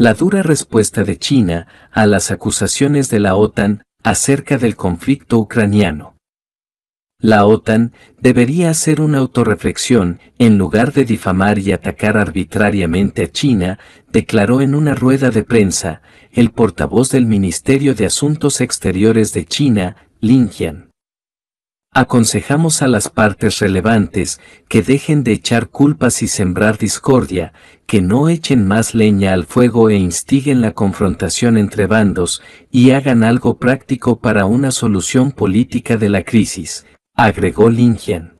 la dura respuesta de China a las acusaciones de la OTAN acerca del conflicto ucraniano. La OTAN debería hacer una autorreflexión en lugar de difamar y atacar arbitrariamente a China, declaró en una rueda de prensa el portavoz del Ministerio de Asuntos Exteriores de China, Lin Aconsejamos a las partes relevantes que dejen de echar culpas y sembrar discordia, que no echen más leña al fuego e instiguen la confrontación entre bandos y hagan algo práctico para una solución política de la crisis, agregó Lingian.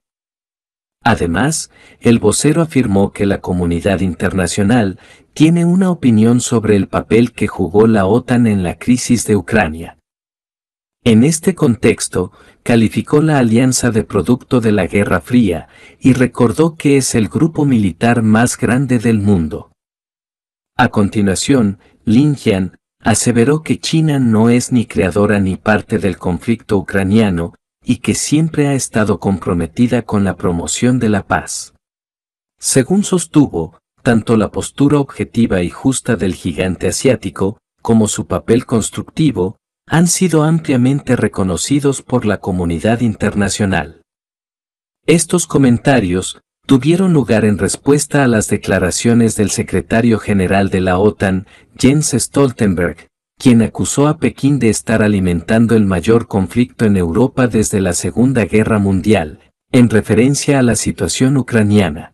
Además, el vocero afirmó que la comunidad internacional tiene una opinión sobre el papel que jugó la OTAN en la crisis de Ucrania. En este contexto, calificó la alianza de producto de la Guerra Fría y recordó que es el grupo militar más grande del mundo. A continuación, Lin Jian aseveró que China no es ni creadora ni parte del conflicto ucraniano y que siempre ha estado comprometida con la promoción de la paz. Según sostuvo, tanto la postura objetiva y justa del gigante asiático, como su papel constructivo, han sido ampliamente reconocidos por la comunidad internacional. Estos comentarios tuvieron lugar en respuesta a las declaraciones del secretario general de la OTAN, Jens Stoltenberg, quien acusó a Pekín de estar alimentando el mayor conflicto en Europa desde la Segunda Guerra Mundial, en referencia a la situación ucraniana.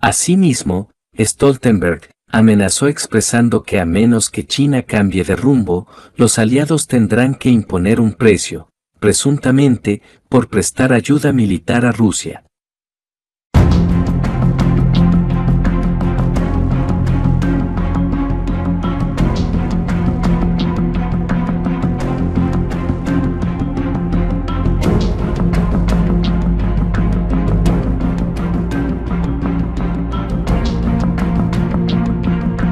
Asimismo, Stoltenberg amenazó expresando que a menos que China cambie de rumbo, los aliados tendrán que imponer un precio, presuntamente, por prestar ayuda militar a Rusia.